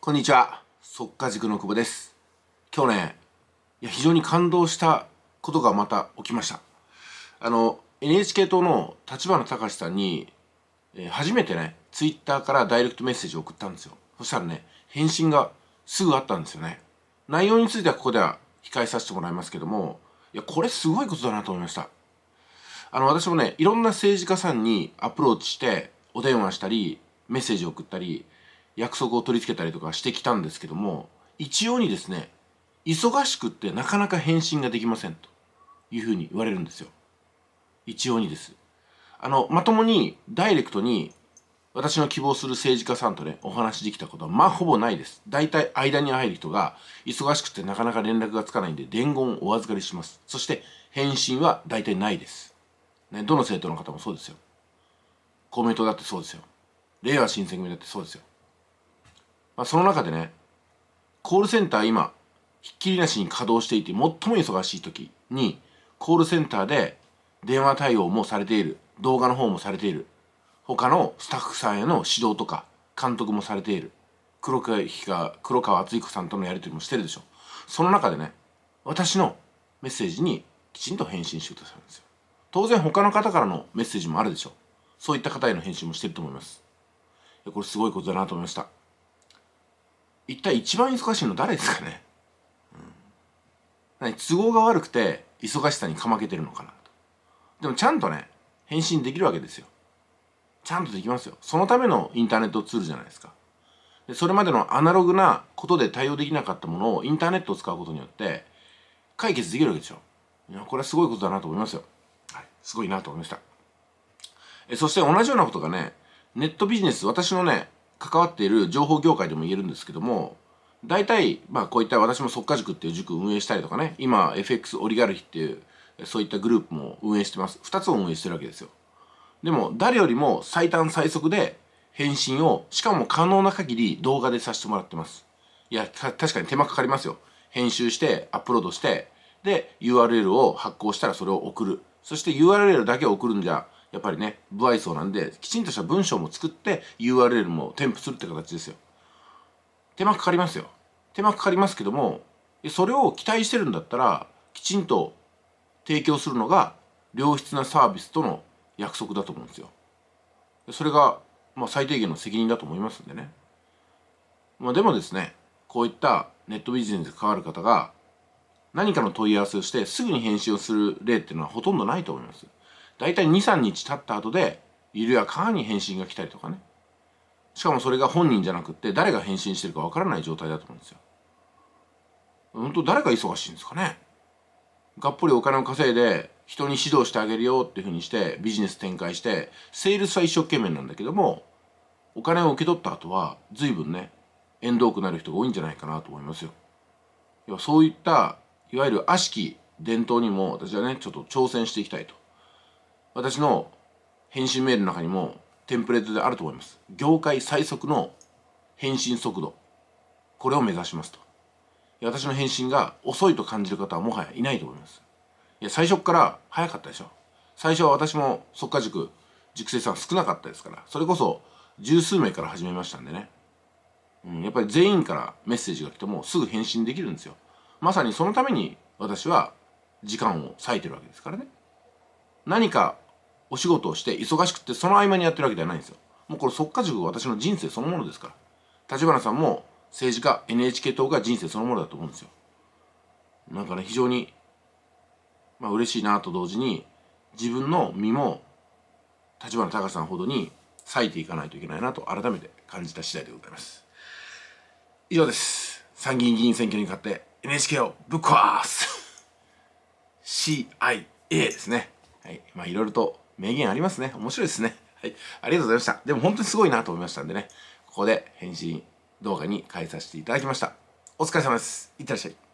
こんにちは速稼塾の久保です今日ね、いや非常に感動したことがまた起きましたあの NHK 党の立花隆さんに、えー、初めてねツイッターからダイレクトメッセージを送ったんですよそしたらね返信がすぐあったんですよね内容についてはここでは控えさせてもらいますけどもいやこれすごいことだなと思いましたあの私もねいろんな政治家さんにアプローチしてお電話したりメッセージを送ったり約束を取り付けたりとかしてきたんですけども、一応にですね、忙しくってなかなか返信ができませんというふうに言われるんですよ。一様にです。あの、まともにダイレクトに私の希望する政治家さんとね、お話できたことはまあほぼないです。大体間に入る人が忙しくてなかなか連絡がつかないんで伝言をお預かりします。そして返信は大体ないです。ね、どの政党の方もそうですよ。公明党だってそうですよ。令和新選組だってそうですよ。まあ、その中でねコールセンター今ひっきりなしに稼働していて最も忙しい時にコールセンターで電話対応もされている動画の方もされている他のスタッフさんへの指導とか監督もされている黒川黒川敦彦さんとのやり取りもしてるでしょその中でね私のメッセージにきちんと返信してくださるんですよ当然他の方からのメッセージもあるでしょそういった方への返信もしてると思いますこれすごいことだなと思いました一体一番忙しいの誰ですかね、うん、都合が悪くて忙しさにかまけてるのかなと。でもちゃんとね、返信できるわけですよ。ちゃんとできますよ。そのためのインターネットツールじゃないですか。でそれまでのアナログなことで対応できなかったものをインターネットを使うことによって解決できるわけでしょ。いや、これはすごいことだなと思いますよ。はい。すごいなと思いました。えそして同じようなことがね、ネットビジネス、私のね、関わっている情報業界でも言えるんですけども大体、まあ、こういった私も即家塾っていう塾を運営したりとかね今 FX オリガルヒっていうそういったグループも運営してます2つを運営してるわけですよでも誰よりも最短最速で返信をしかも可能な限り動画でさせてもらってますいや確かに手間かかりますよ編集してアップロードしてで URL を発行したらそれを送るそして URL だけ送るんじゃやっぱりね不愛想なんできちんとした文章も作って URL も添付するって形ですよ手間かかりますよ手間かかりますけどもそれを期待してるんだったらきちんと提供するのが良質なサービスとの約束だと思うんですよそれが、まあ、最低限の責任だと思いますんでね、まあ、でもですねこういったネットビジネスに関わる方が何かの問い合わせをしてすぐに返信をする例っていうのはほとんどないと思います大体23日経った後でるやかに返信が来たりとかねしかもそれが本人じゃなくって誰が返信してるかわからない状態だと思うんですよ本当誰が忙しいんですかねがっぽりお金を稼いで人に指導してあげるよっていうふうにしてビジネス展開してセールスは一生懸命なんだけどもお金を受け取った後は随分ね縁遠くなる人が多いんじゃないかなと思いますよ。要はそういったいわゆる悪しき伝統にも私はねちょっと挑戦していきたいと私の返信メールの中にもテンプレートであると思います業界最速の返信速度これを目指しますと私の返信が遅いと感じる方はもはやいないと思いますいや最初から早かったでしょ最初は私も即化塾塾生さん少なかったですからそれこそ十数名から始めましたんでね、うん、やっぱり全員からメッセージが来てもすぐ返信できるんですよまさにそのために私は時間を割いてるわけですからね何かお仕事をして忙しくてその合間にやってるわけではないんですよもうこれ即価塾私の人生そのものですから立花さんも政治家 NHK 党が人生そのものだと思うんですよなんかね非常にまあ嬉しいなと同時に自分の身も立花隆さんほどに割いていかないといけないなと改めて感じた次第でございます以上です参議院議員選挙に勝って NHK をぶっ壊す CIA ですねはい。まあ、いろいろと名言ありますね。面白いですね。はい。ありがとうございました。でも本当にすごいなと思いましたんでね、ここで返信動画に変えさせていただきました。お疲れ様です。いってらっしゃい。